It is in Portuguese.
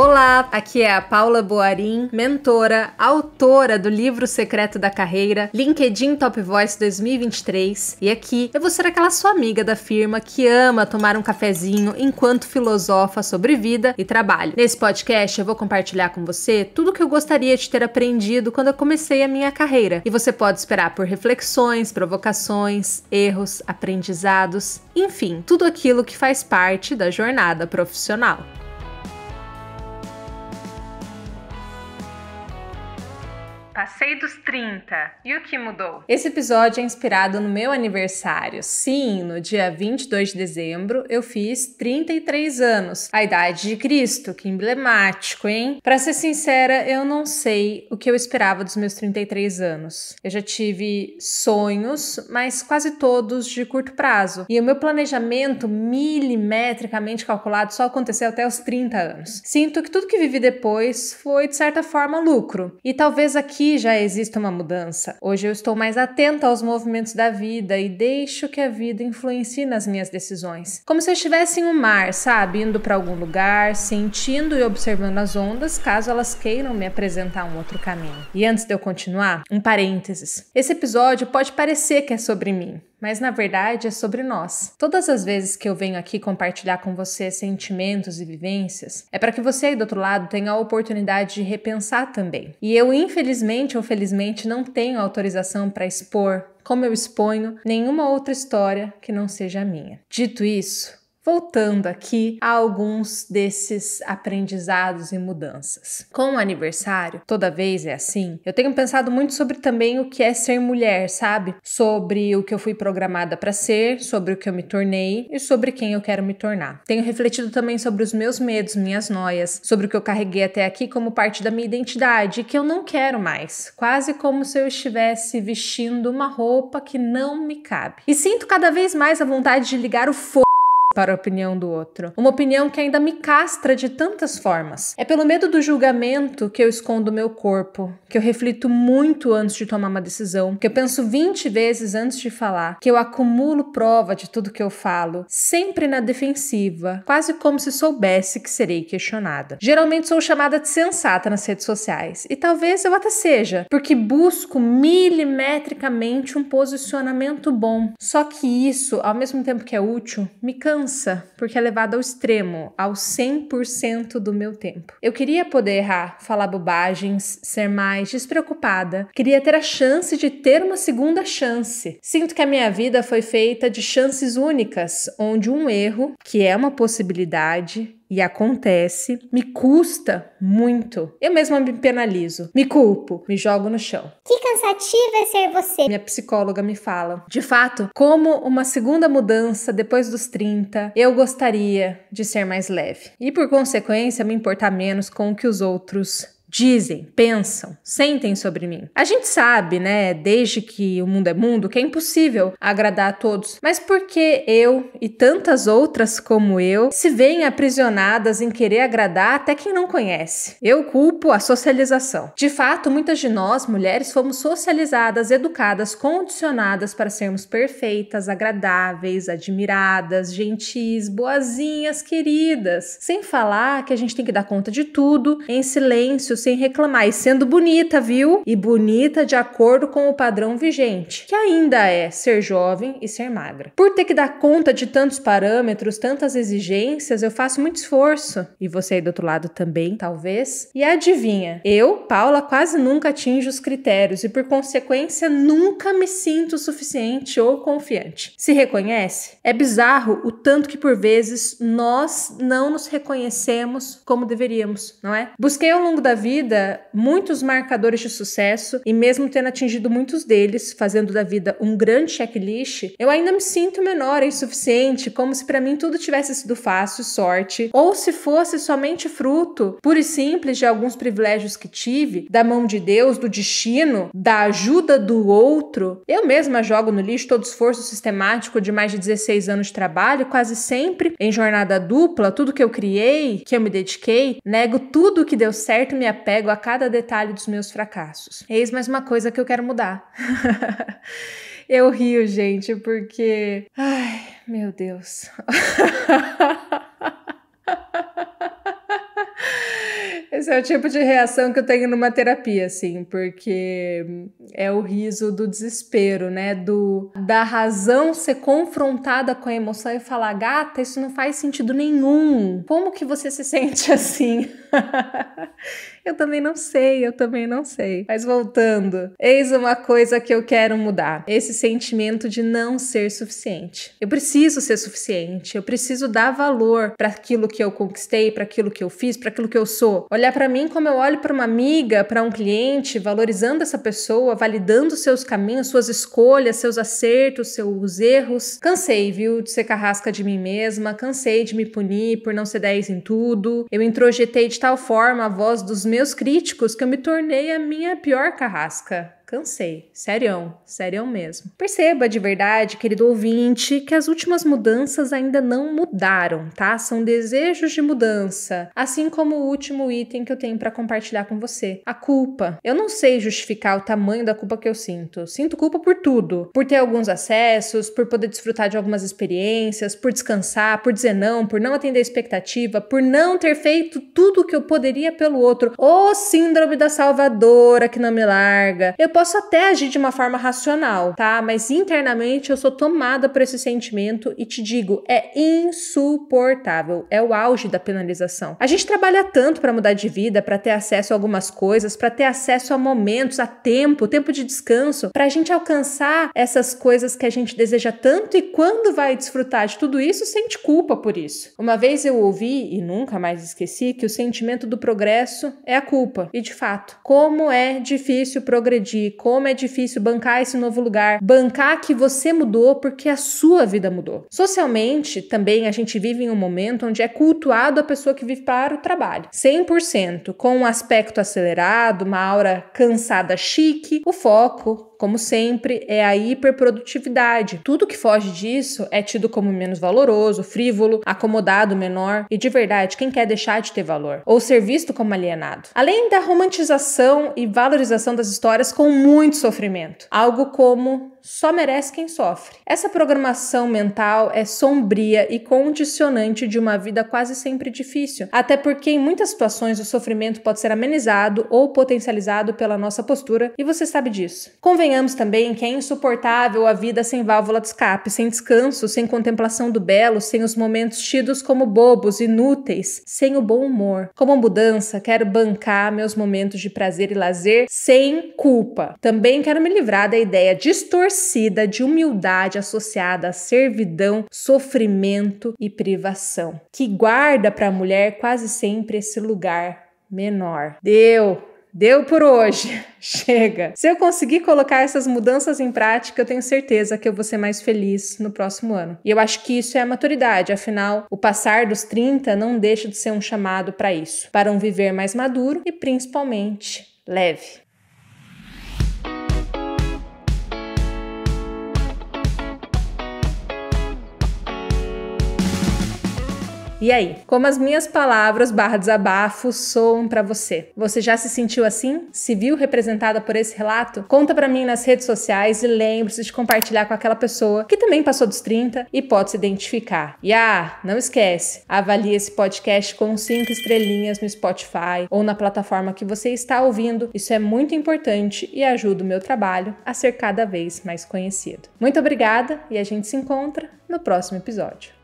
Olá, aqui é a Paula Boarim, mentora, autora do livro Secreto da Carreira, LinkedIn Top Voice 2023, e aqui eu vou ser aquela sua amiga da firma que ama tomar um cafezinho enquanto filosofa sobre vida e trabalho. Nesse podcast eu vou compartilhar com você tudo que eu gostaria de ter aprendido quando eu comecei a minha carreira, e você pode esperar por reflexões, provocações, erros, aprendizados, enfim, tudo aquilo que faz parte da jornada profissional. 30. E o que mudou? Esse episódio é inspirado no meu aniversário. Sim, no dia 22 de dezembro eu fiz 33 anos. A idade de Cristo, que emblemático, hein? Para ser sincera, eu não sei o que eu esperava dos meus 33 anos. Eu já tive sonhos, mas quase todos de curto prazo. E o meu planejamento milimetricamente calculado só aconteceu até os 30 anos. Sinto que tudo que vivi depois foi de certa forma lucro. E talvez aqui já exista uma mudança. Hoje eu estou mais atenta aos movimentos da vida e deixo que a vida influencie nas minhas decisões. Como se eu estivesse em um mar, sabe? Indo para algum lugar, sentindo e observando as ondas, caso elas queiram me apresentar um outro caminho. E antes de eu continuar, um parênteses. Esse episódio pode parecer que é sobre mim, mas na verdade é sobre nós. Todas as vezes que eu venho aqui compartilhar com você sentimentos e vivências, é para que você aí do outro lado tenha a oportunidade de repensar também. E eu, infelizmente ou felizmente, não tenho autorização para expor, como eu exponho, nenhuma outra história que não seja a minha. Dito isso, Voltando aqui a alguns desses aprendizados e mudanças. Com o aniversário, toda vez é assim, eu tenho pensado muito sobre também o que é ser mulher, sabe? Sobre o que eu fui programada para ser, sobre o que eu me tornei e sobre quem eu quero me tornar. Tenho refletido também sobre os meus medos, minhas noias, sobre o que eu carreguei até aqui como parte da minha identidade e que eu não quero mais, quase como se eu estivesse vestindo uma roupa que não me cabe. E sinto cada vez mais a vontade de ligar o fogo para a opinião do outro. Uma opinião que ainda me castra de tantas formas. É pelo medo do julgamento que eu escondo meu corpo, que eu reflito muito antes de tomar uma decisão, que eu penso 20 vezes antes de falar, que eu acumulo prova de tudo que eu falo, sempre na defensiva, quase como se soubesse que serei questionada. Geralmente sou chamada de sensata nas redes sociais, e talvez eu até seja, porque busco milimetricamente um posicionamento bom. Só que isso, ao mesmo tempo que é útil, me cansa porque é levado ao extremo, ao 100% do meu tempo. Eu queria poder errar, falar bobagens, ser mais despreocupada, queria ter a chance de ter uma segunda chance. Sinto que a minha vida foi feita de chances únicas, onde um erro, que é uma possibilidade, e acontece, me custa muito. Eu mesma me penalizo, me culpo, me jogo no chão. Que cansativo é ser você. Minha psicóloga me fala. De fato, como uma segunda mudança depois dos 30, eu gostaria de ser mais leve e, por consequência, me importar menos com o que os outros dizem, pensam, sentem sobre mim. A gente sabe, né, desde que o mundo é mundo, que é impossível agradar a todos, mas por que eu e tantas outras como eu se veem aprisionadas em querer agradar até quem não conhece? Eu culpo a socialização. De fato, muitas de nós, mulheres, fomos socializadas, educadas, condicionadas para sermos perfeitas, agradáveis, admiradas, gentis, boazinhas, queridas, sem falar que a gente tem que dar conta de tudo em silêncio sem reclamar e sendo bonita, viu? E bonita de acordo com o padrão vigente, que ainda é ser jovem e ser magra. Por ter que dar conta de tantos parâmetros, tantas exigências, eu faço muito esforço. E você aí do outro lado também, talvez. E adivinha, eu, Paula, quase nunca atinjo os critérios e por consequência nunca me sinto suficiente ou confiante. Se reconhece? É bizarro o tanto que por vezes nós não nos reconhecemos como deveríamos, não é? Busquei ao longo da vida vida muitos marcadores de sucesso e mesmo tendo atingido muitos deles, fazendo da vida um grande checklist, eu ainda me sinto menor e insuficiente, como se para mim tudo tivesse sido fácil, sorte, ou se fosse somente fruto pura e simples de alguns privilégios que tive, da mão de Deus, do destino, da ajuda do outro. Eu mesma jogo no lixo todo esforço sistemático de mais de 16 anos de trabalho, quase sempre em jornada dupla, tudo que eu criei, que eu me dediquei, nego tudo que deu certo, me apego a cada detalhe dos meus fracassos. Eis mais uma coisa que eu quero mudar. eu rio, gente, porque. Ai, meu Deus. Esse é o tipo de reação que eu tenho numa terapia, assim, porque é o riso do desespero, né? Do da razão ser confrontada com a emoção e falar, gata, isso não faz sentido nenhum. Como que você se sente assim? Eu também não sei, eu também não sei. Mas voltando, eis uma coisa que eu quero mudar: esse sentimento de não ser suficiente. Eu preciso ser suficiente, eu preciso dar valor para aquilo que eu conquistei, para aquilo que eu fiz, para aquilo que eu sou. Olhar para mim como eu olho para uma amiga, para um cliente, valorizando essa pessoa, validando seus caminhos, suas escolhas, seus acertos, seus erros. Cansei, viu, de ser carrasca de mim mesma, cansei de me punir por não ser 10 em tudo. Eu introjetei de tal forma a voz dos meus críticos que eu me tornei a minha pior carrasca. Cansei, serião, serião mesmo. Perceba de verdade, querido ouvinte, que as últimas mudanças ainda não mudaram, tá? São desejos de mudança, assim como o último item que eu tenho para compartilhar com você, a culpa. Eu não sei justificar o tamanho da culpa que eu sinto. Sinto culpa por tudo, por ter alguns acessos, por poder desfrutar de algumas experiências, por descansar, por dizer não, por não atender a expectativa, por não ter feito tudo o que eu poderia pelo outro. Ô oh, síndrome da salvadora que não me larga. Eu posso até agir de uma forma racional, tá? Mas internamente eu sou tomada por esse sentimento e te digo, é insuportável. É o auge da penalização. A gente trabalha tanto para mudar de vida, para ter acesso a algumas coisas, para ter acesso a momentos, a tempo, tempo de descanso, para a gente alcançar essas coisas que a gente deseja tanto e quando vai desfrutar de tudo isso, sente culpa por isso. Uma vez eu ouvi e nunca mais esqueci que o sentimento do progresso é a culpa. E de fato, como é difícil progredir como é difícil bancar esse novo lugar, bancar que você mudou porque a sua vida mudou. Socialmente, também a gente vive em um momento onde é cultuado a pessoa que vive para o trabalho. 100%, com um aspecto acelerado, uma aura cansada chique, o foco como sempre, é a hiperprodutividade. Tudo que foge disso é tido como menos valoroso, frívolo, acomodado, menor. E de verdade, quem quer deixar de ter valor? Ou ser visto como alienado? Além da romantização e valorização das histórias com muito sofrimento. Algo como só merece quem sofre. Essa programação mental é sombria e condicionante de uma vida quase sempre difícil, até porque em muitas situações o sofrimento pode ser amenizado ou potencializado pela nossa postura, e você sabe disso. Convenhamos também que é insuportável a vida sem válvula de escape, sem descanso, sem contemplação do belo, sem os momentos tidos como bobos, inúteis, sem o bom humor. Como mudança, quero bancar meus momentos de prazer e lazer sem culpa. Também quero me livrar da ideia distorcida distorcida de humildade associada a servidão, sofrimento e privação, que guarda para a mulher quase sempre esse lugar menor. Deu! Deu por hoje. Chega. Se eu conseguir colocar essas mudanças em prática, eu tenho certeza que eu vou ser mais feliz no próximo ano. E eu acho que isso é a maturidade, afinal, o passar dos 30 não deixa de ser um chamado para isso, para um viver mais maduro e principalmente leve. E aí, como as minhas palavras barra desabafo soam para você? Você já se sentiu assim? Se viu representada por esse relato? Conta para mim nas redes sociais e lembre-se de compartilhar com aquela pessoa que também passou dos 30 e pode se identificar. E ah, não esquece, avalie esse podcast com cinco estrelinhas no Spotify ou na plataforma que você está ouvindo. Isso é muito importante e ajuda o meu trabalho a ser cada vez mais conhecido. Muito obrigada e a gente se encontra no próximo episódio.